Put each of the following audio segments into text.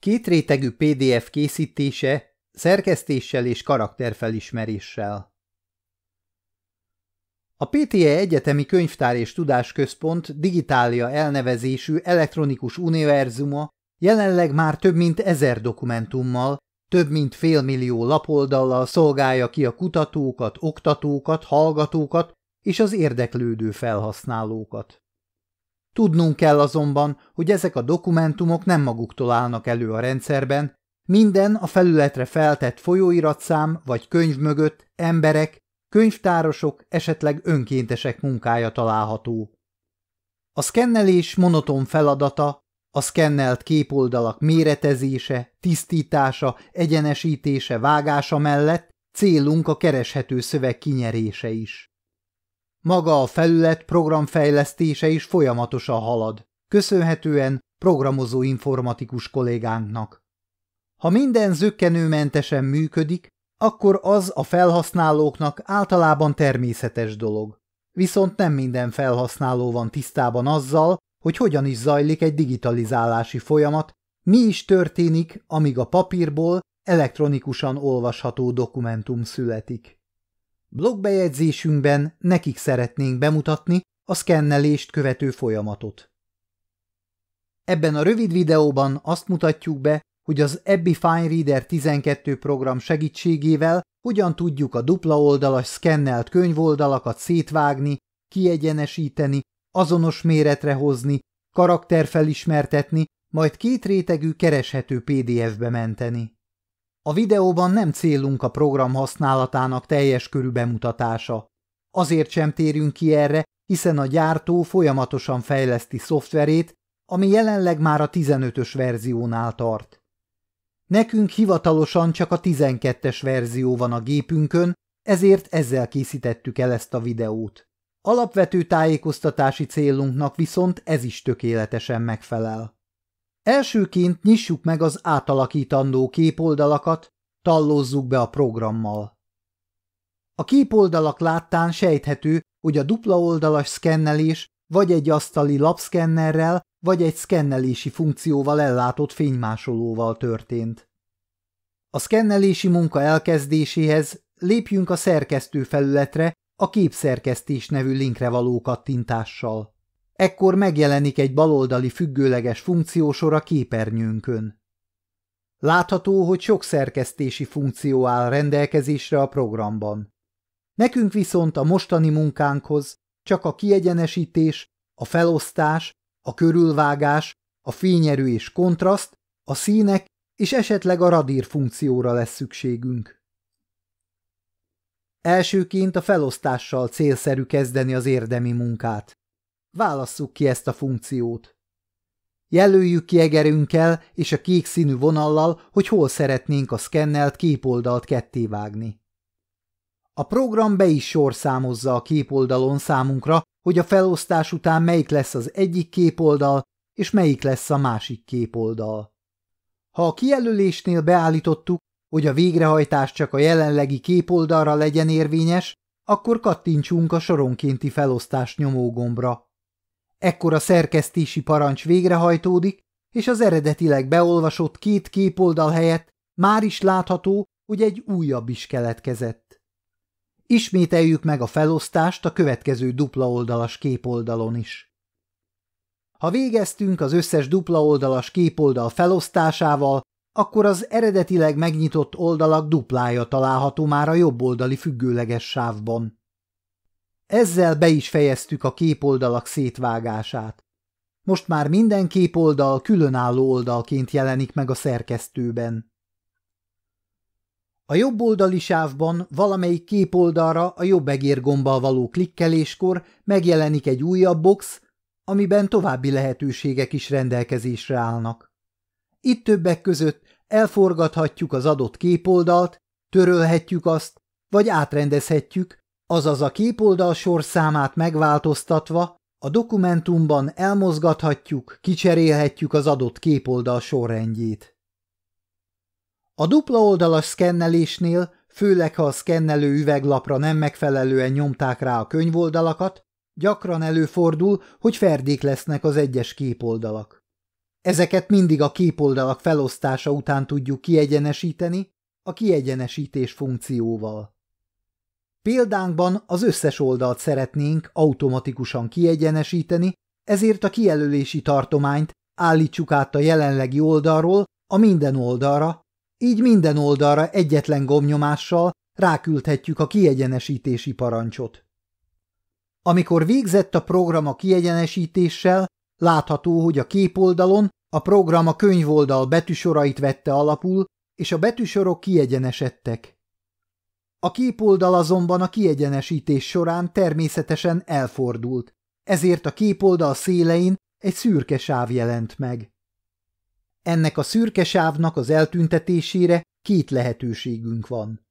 Két rétegű PDF készítése, szerkesztéssel és karakterfelismeréssel. A PTE Egyetemi Könyvtár és Tudásközpont digitália elnevezésű elektronikus univerzuma jelenleg már több mint ezer dokumentummal, több mint félmillió lapoldallal szolgálja ki a kutatókat, oktatókat, hallgatókat és az érdeklődő felhasználókat. Tudnunk kell azonban, hogy ezek a dokumentumok nem maguktól állnak elő a rendszerben, minden a felületre feltett folyóiratszám vagy könyv mögött emberek, könyvtárosok, esetleg önkéntesek munkája található. A szkennelés monoton feladata, a szkennelt képoldalak méretezése, tisztítása, egyenesítése, vágása mellett célunk a kereshető szöveg kinyerése is. Maga a felület programfejlesztése is folyamatosan halad, köszönhetően programozó informatikus kollégánknak. Ha minden zöggenőmentesen működik, akkor az a felhasználóknak általában természetes dolog. Viszont nem minden felhasználó van tisztában azzal, hogy hogyan is zajlik egy digitalizálási folyamat, mi is történik, amíg a papírból elektronikusan olvasható dokumentum születik. Blogbejegyzésünkben nekik szeretnénk bemutatni a szkennelést követő folyamatot. Ebben a rövid videóban azt mutatjuk be, hogy az Abby FineReader 12 program segítségével hogyan tudjuk a dupla oldalas szkennelt könyvoldalakat szétvágni, kiegyenesíteni, azonos méretre hozni, karakterfelismertetni, majd két rétegű kereshető PDF-be menteni. A videóban nem célunk a program használatának teljes körű bemutatása. Azért sem térünk ki erre, hiszen a gyártó folyamatosan fejleszti szoftverét, ami jelenleg már a 15-ös verziónál tart. Nekünk hivatalosan csak a 12-es verzió van a gépünkön, ezért ezzel készítettük el ezt a videót. Alapvető tájékoztatási célunknak viszont ez is tökéletesen megfelel. Elsőként nyissuk meg az átalakítandó képoldalakat, tallózzuk be a programmal. A képoldalak láttán sejthető, hogy a dupla oldalas szkennelés vagy egy asztali lapszkennerrel, vagy egy szkennelési funkcióval ellátott fénymásolóval történt. A szkennelési munka elkezdéséhez lépjünk a szerkesztő felületre a képszerkesztés nevű linkre való kattintással. Ekkor megjelenik egy baloldali függőleges funkciósor a képernyőnkön. Látható, hogy sok szerkesztési funkció áll rendelkezésre a programban. Nekünk viszont a mostani munkánkhoz csak a kiegyenesítés, a felosztás, a körülvágás, a fényerő és kontraszt, a színek és esetleg a radír funkcióra lesz szükségünk. Elsőként a felosztással célszerű kezdeni az érdemi munkát. Válasszuk ki ezt a funkciót. Jelöljük ki egerünkkel és a kék színű vonallal, hogy hol szeretnénk a szkennelt képoldalt kettévágni. A program be is sorszámozza a képoldalon számunkra, hogy a felosztás után melyik lesz az egyik képoldal, és melyik lesz a másik képoldal. Ha a kijelölésnél beállítottuk, hogy a végrehajtás csak a jelenlegi képoldalra legyen érvényes, akkor kattintsunk a soronkénti felosztás nyomógombra. Ekkor a szerkesztési parancs végrehajtódik, és az eredetileg beolvasott két képoldal helyett már is látható, hogy egy újabb is keletkezett. Ismételjük meg a felosztást a következő dupla oldalas képoldalon is. Ha végeztünk az összes dupla oldalas képoldal felosztásával, akkor az eredetileg megnyitott oldalak duplája található már a jobb oldali függőleges sávban. Ezzel be is fejeztük a képoldalak szétvágását. Most már minden képoldal különálló oldalként jelenik meg a szerkesztőben. A jobb oldali sávban valamelyik képoldalra a jobb egérgombbal való klikkeléskor megjelenik egy újabb box, amiben további lehetőségek is rendelkezésre állnak. Itt többek között elforgathatjuk az adott képoldalt, törölhetjük azt, vagy átrendezhetjük, azaz a képoldal sorszámát megváltoztatva a dokumentumban elmozgathatjuk, kicserélhetjük az adott képoldal sorrendjét. A dupla oldalas szkennelésnél, főleg ha a szkennelő üveglapra nem megfelelően nyomták rá a könyvoldalakat, gyakran előfordul, hogy ferdék lesznek az egyes képoldalak. Ezeket mindig a képoldalak felosztása után tudjuk kiegyenesíteni a kiegyenesítés funkcióval. Példánkban az összes oldalt szeretnénk automatikusan kiegyenesíteni, ezért a kijelölési tartományt állítsuk át a jelenlegi oldalról a minden oldalra, így minden oldalra egyetlen gomnyomással ráküldhetjük a kiegyenesítési parancsot. Amikor végzett a program a kiegyenesítéssel, látható, hogy a képoldalon a program a könyvoldal betűsorait vette alapul, és a betűsorok kiegyenesedtek. A képoldal azonban a kiegyenesítés során természetesen elfordult, ezért a képoldal szélein egy szürke sáv jelent meg. Ennek a szürke sávnak az eltüntetésére két lehetőségünk van.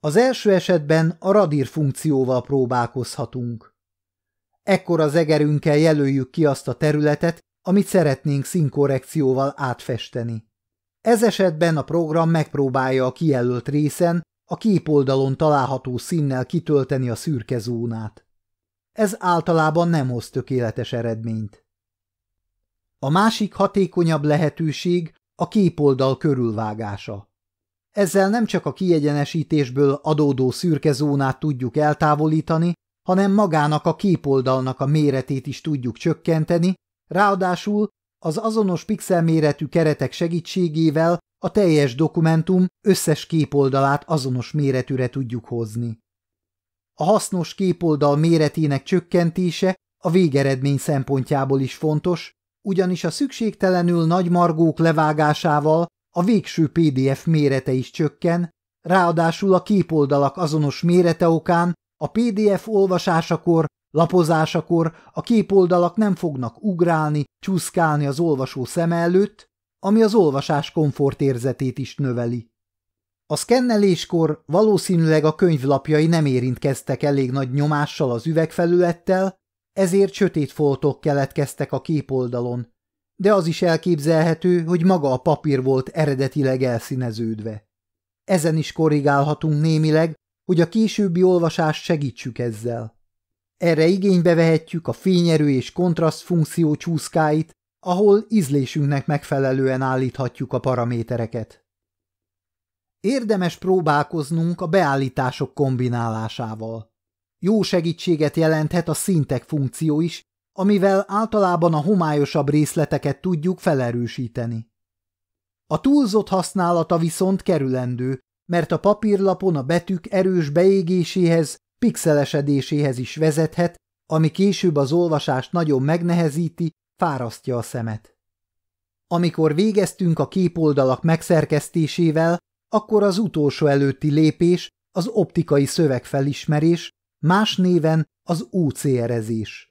Az első esetben a radír funkcióval próbálkozhatunk. Ekkor az egerünkkel jelöljük ki azt a területet, amit szeretnénk színkorrekcióval átfesteni. Ez esetben a program megpróbálja a kijelölt részen a képoldalon található színnel kitölteni a szürke zónát. Ez általában nem hoz tökéletes eredményt. A másik hatékonyabb lehetőség a képoldal körülvágása. Ezzel nem csak a kiegyenesítésből adódó szürke zónát tudjuk eltávolítani, hanem magának a képoldalnak a méretét is tudjuk csökkenteni, ráadásul az azonos pixelméretű keretek segítségével a teljes dokumentum összes képoldalát azonos méretűre tudjuk hozni. A hasznos képoldal méretének csökkentése a végeredmény szempontjából is fontos, ugyanis a szükségtelenül nagy margók levágásával a végső PDF mérete is csökken, ráadásul a képoldalak azonos mérete okán a PDF olvasásakor Lapozásakor a képoldalak nem fognak ugrálni, csúszkálni az olvasó szem előtt, ami az olvasás komfortérzetét is növeli. A szkenneléskor valószínűleg a könyvlapjai nem érintkeztek elég nagy nyomással az üvegfelülettel, ezért sötét foltok keletkeztek a képoldalon, de az is elképzelhető, hogy maga a papír volt eredetileg elszíneződve. Ezen is korrigálhatunk némileg, hogy a későbbi olvasást segítsük ezzel. Erre igénybe vehetjük a fényerő és kontraszt funkció csúszkáit, ahol ízlésünknek megfelelően állíthatjuk a paramétereket. Érdemes próbálkoznunk a beállítások kombinálásával. Jó segítséget jelenthet a szintek funkció is, amivel általában a homályosabb részleteket tudjuk felerősíteni. A túlzott használata viszont kerülendő, mert a papírlapon a betűk erős beégéséhez pixelesedéséhez is vezethet, ami később az olvasást nagyon megnehezíti, fárasztja a szemet. Amikor végeztünk a képoldalak megszerkesztésével, akkor az utolsó előtti lépés az optikai szövegfelismerés, más néven az UCR-ezés.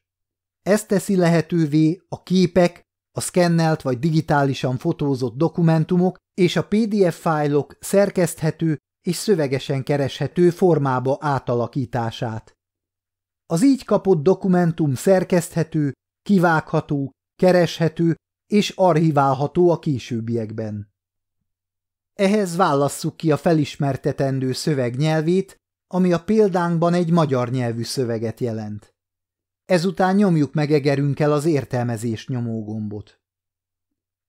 Ez teszi lehetővé a képek, a szkennelt vagy digitálisan fotózott dokumentumok és a PDF fájlok szerkeszthető és szövegesen kereshető formába átalakítását. Az így kapott dokumentum szerkeszthető, kivágható, kereshető és archiválható a későbbiekben. Ehhez válasszuk ki a felismertetendő szöveg nyelvét, ami a példánkban egy magyar nyelvű szöveget jelent. Ezután nyomjuk meg egerünkkel az értelmezés nyomógombot.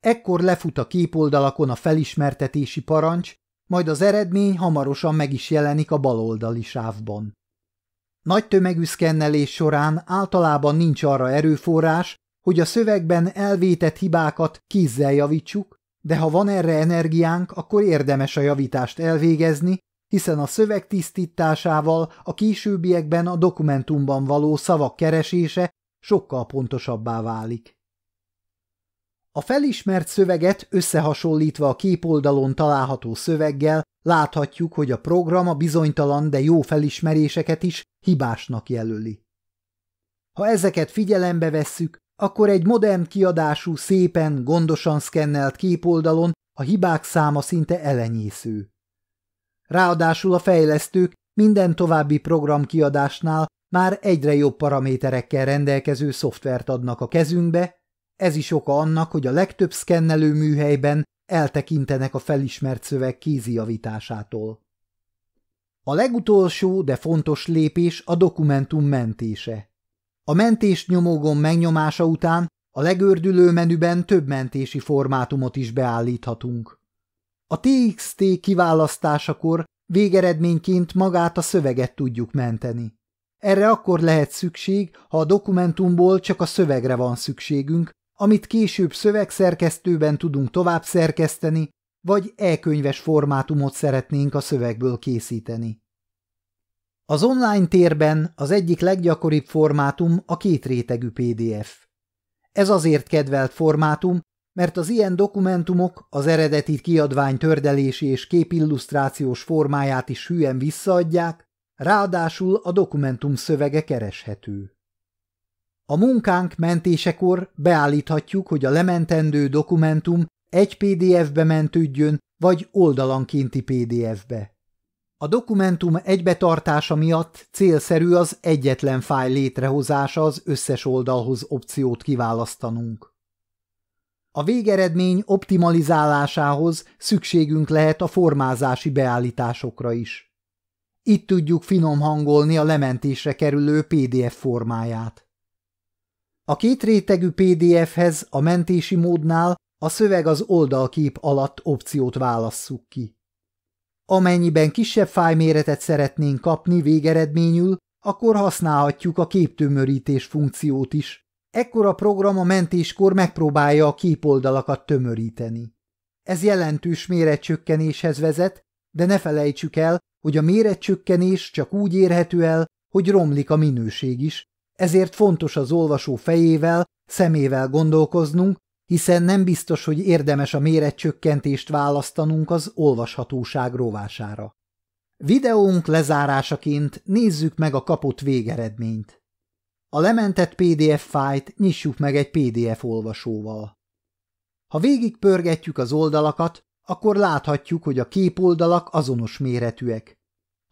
Ekkor lefut a képoldalakon a felismertetési parancs, majd az eredmény hamarosan meg is jelenik a baloldali sávban. Nagy tömegű szkennelés során általában nincs arra erőforrás, hogy a szövegben elvétett hibákat kézzel javítsuk, de ha van erre energiánk, akkor érdemes a javítást elvégezni, hiszen a szöveg tisztításával a későbbiekben a dokumentumban való szavak keresése sokkal pontosabbá válik. A felismert szöveget összehasonlítva a képoldalon található szöveggel láthatjuk, hogy a program a bizonytalan, de jó felismeréseket is hibásnak jelöli. Ha ezeket figyelembe vesszük, akkor egy modern kiadású, szépen, gondosan szkennelt képoldalon a hibák száma szinte elenyésző. Ráadásul a fejlesztők minden további programkiadásnál már egyre jobb paraméterekkel rendelkező szoftvert adnak a kezünkbe, ez is oka annak, hogy a legtöbb szkennelő műhelyben eltekintenek a felismert szöveg kézijavításától. A legutolsó, de fontos lépés a dokumentum mentése. A mentés nyomógon megnyomása után a legördülő menüben több mentési formátumot is beállíthatunk. A TXT kiválasztásakor végeredményként magát a szöveget tudjuk menteni. Erre akkor lehet szükség, ha a dokumentumból csak a szövegre van szükségünk, amit később szövegszerkesztőben tudunk tovább szerkeszteni, vagy e-könyves formátumot szeretnénk a szövegből készíteni. Az online térben az egyik leggyakoribb formátum a kétrétegű PDF. Ez azért kedvelt formátum, mert az ilyen dokumentumok az eredeti kiadvány tördelési és képillusztrációs formáját is hűen visszaadják, ráadásul a dokumentum szövege kereshető. A munkánk mentésekor beállíthatjuk, hogy a lementendő dokumentum egy PDF-be mentődjön, vagy oldalankénti PDF-be. A dokumentum egybetartása miatt célszerű az egyetlen fájl létrehozása az összes oldalhoz opciót kiválasztanunk. A végeredmény optimalizálásához szükségünk lehet a formázási beállításokra is. Itt tudjuk finom hangolni a lementésre kerülő PDF formáját. A két rétegű PDF-hez a mentési módnál a szöveg az oldalkép alatt opciót válasszuk ki. Amennyiben kisebb fájméretet szeretnénk kapni végeredményül, akkor használhatjuk a képtömörítés funkciót is. Ekkor a program a mentéskor megpróbálja a képoldalakat tömöríteni. Ez jelentős méretcsökkenéshez vezet, de ne felejtsük el, hogy a méretcsökkenés csak úgy érhető el, hogy romlik a minőség is, ezért fontos az olvasó fejével, szemével gondolkoznunk, hiszen nem biztos, hogy érdemes a méretcsökkentést választanunk az olvashatóság rovására. Videónk lezárásaként nézzük meg a kapott végeredményt. A lementett PDF fájt nyissuk meg egy PDF olvasóval. Ha végigpörgetjük az oldalakat, akkor láthatjuk, hogy a képoldalak azonos méretűek.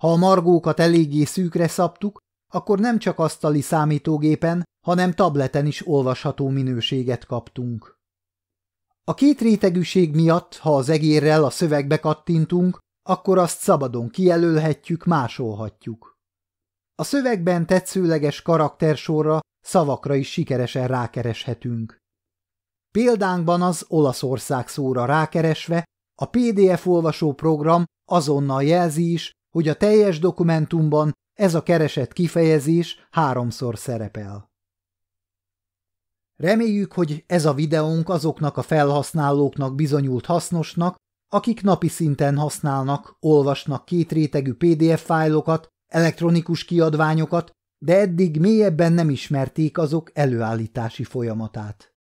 Ha a margókat eléggé szűkre szabtuk, akkor nem csak asztali számítógépen, hanem tableten is olvasható minőséget kaptunk. A két rétegűség miatt, ha az egérrel a szövegbe kattintunk, akkor azt szabadon kijelölhetjük, másolhatjuk. A szövegben tetszőleges karaktersorra, szavakra is sikeresen rákereshetünk. Példánkban az Olaszország szóra rákeresve a PDF olvasó program azonnal jelzi is, hogy a teljes dokumentumban ez a keresett kifejezés háromszor szerepel. Reméljük, hogy ez a videónk azoknak a felhasználóknak bizonyult hasznosnak, akik napi szinten használnak, olvasnak két rétegű PDF-fájlokat, elektronikus kiadványokat, de eddig mélyebben nem ismerték azok előállítási folyamatát.